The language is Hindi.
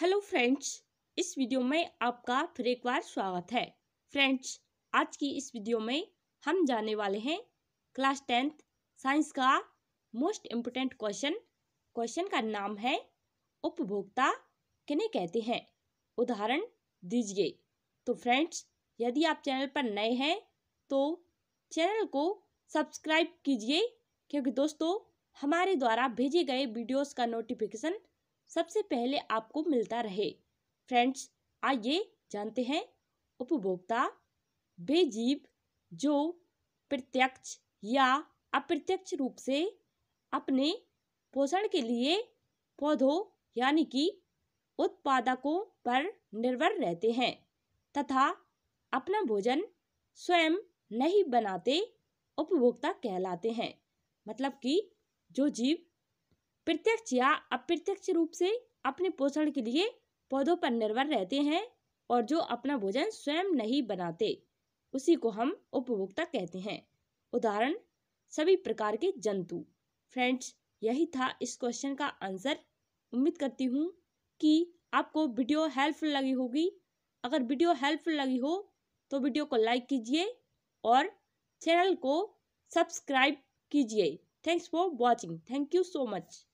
हेलो फ्रेंड्स इस वीडियो में आपका फिर एक बार स्वागत है फ्रेंड्स आज की इस वीडियो में हम जाने वाले हैं क्लास टेंथ साइंस का मोस्ट इम्पोर्टेंट क्वेश्चन क्वेश्चन का नाम है उपभोक्ता किन्हें कहते हैं उदाहरण दीजिए तो फ्रेंड्स यदि आप चैनल पर नए हैं तो चैनल को सब्सक्राइब कीजिए क्योंकि दोस्तों हमारे द्वारा भेजे गए वीडियोस का नोटिफिकेशन सबसे पहले आपको मिलता रहे फ्रेंड्स आइए जानते हैं उपभोक्ता वे जीव जो प्रत्यक्ष या अप्रत्यक्ष रूप से अपने पोषण के लिए पौधों यानी कि उत्पादकों पर निर्भर रहते हैं तथा अपना भोजन स्वयं नहीं बनाते उपभोक्ता कहलाते हैं मतलब कि जो जीव प्रत्यक्ष या अप्रत्यक्ष रूप से अपने पोषण के लिए पौधों पर निर्भर रहते हैं और जो अपना भोजन स्वयं नहीं बनाते उसी को हम उपभोक्ता कहते हैं उदाहरण सभी प्रकार के जंतु फ्रेंड्स यही था इस क्वेश्चन का आंसर उम्मीद करती हूँ कि आपको वीडियो हेल्पफुल लगी होगी अगर वीडियो हेल्पफुल लगी हो तो वीडियो को लाइक कीजिए और चैनल को सब्सक्राइब कीजिए thanks for watching thank you so much